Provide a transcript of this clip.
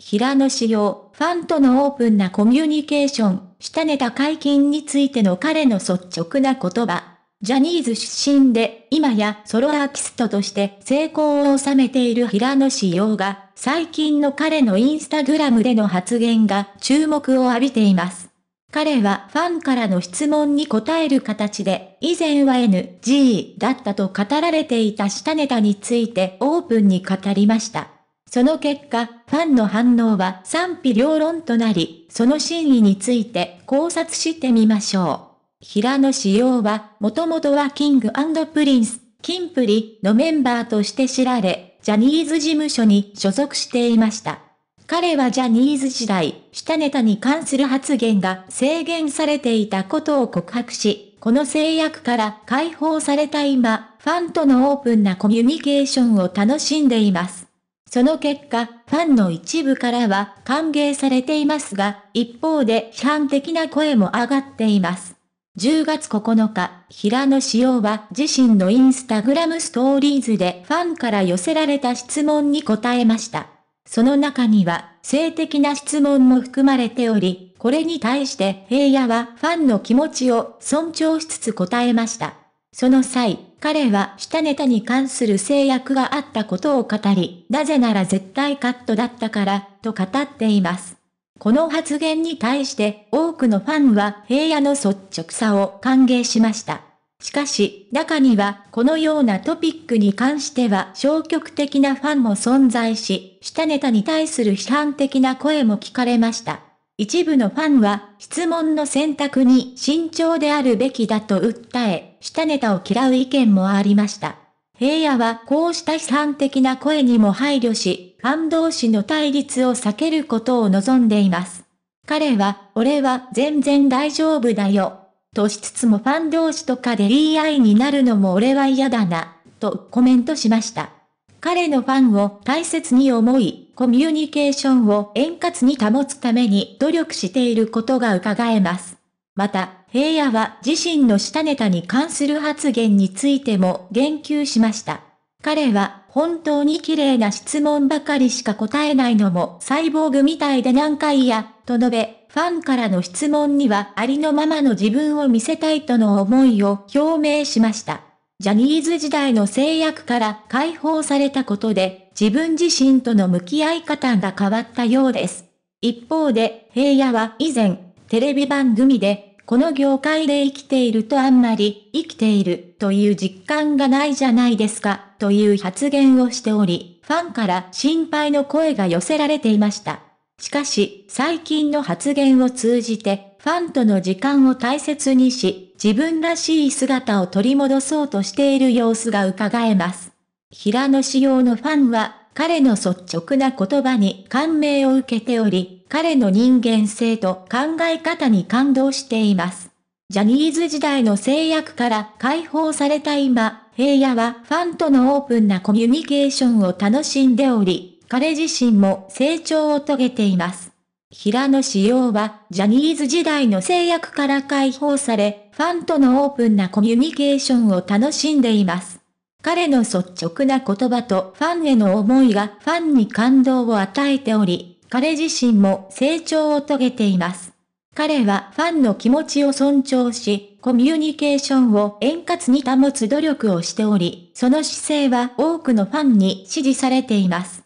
平野紫耀、ファンとのオープンなコミュニケーション、下ネタ解禁についての彼の率直な言葉。ジャニーズ出身で、今やソロアーティストとして成功を収めている平野紫耀が、最近の彼のインスタグラムでの発言が注目を浴びています。彼はファンからの質問に答える形で、以前は NG だったと語られていた下ネタについてオープンに語りました。その結果、ファンの反応は賛否両論となり、その真意について考察してみましょう。平野紫耀は、もともとはキングプリンス、キンプリのメンバーとして知られ、ジャニーズ事務所に所属していました。彼はジャニーズ時代、下ネタに関する発言が制限されていたことを告白し、この制約から解放された今、ファンとのオープンなコミュニケーションを楽しんでいます。その結果、ファンの一部からは歓迎されていますが、一方で批判的な声も上がっています。10月9日、平野紫耀は自身のインスタグラムストーリーズでファンから寄せられた質問に答えました。その中には、性的な質問も含まれており、これに対して平野はファンの気持ちを尊重しつつ答えました。その際、彼は下ネタに関する制約があったことを語り、なぜなら絶対カットだったから、と語っています。この発言に対して多くのファンは平野の率直さを歓迎しました。しかし、中にはこのようなトピックに関しては消極的なファンも存在し、下ネタに対する批判的な声も聞かれました。一部のファンは質問の選択に慎重であるべきだと訴え、下ネタを嫌う意見もありました。平野はこうした批判的な声にも配慮し、ファン同士の対立を避けることを望んでいます。彼は、俺は全然大丈夫だよ。としつつもファン同士とかで言い合いになるのも俺は嫌だな、とコメントしました。彼のファンを大切に思い、コミュニケーションを円滑に保つために努力していることが伺えます。また、平野は自身の下ネタに関する発言についても言及しました。彼は本当に綺麗な質問ばかりしか答えないのもサイボーグみたいで何回や、と述べ、ファンからの質問にはありのままの自分を見せたいとの思いを表明しました。ジャニーズ時代の制約から解放されたことで、自分自身との向き合い方が変わったようです。一方で、平野は以前、テレビ番組で、この業界で生きているとあんまり、生きているという実感がないじゃないですか、という発言をしており、ファンから心配の声が寄せられていました。しかし、最近の発言を通じて、ファンとの時間を大切にし、自分らしい姿を取り戻そうとしている様子が伺えます。平野紫耀のファンは、彼の率直な言葉に感銘を受けており、彼の人間性と考え方に感動しています。ジャニーズ時代の制約から解放された今、平野はファンとのオープンなコミュニケーションを楽しんでおり、彼自身も成長を遂げています。平野紫耀は、ジャニーズ時代の制約から解放され、ファンとのオープンなコミュニケーションを楽しんでいます。彼の率直な言葉とファンへの思いがファンに感動を与えており、彼自身も成長を遂げています。彼はファンの気持ちを尊重し、コミュニケーションを円滑に保つ努力をしており、その姿勢は多くのファンに支持されています。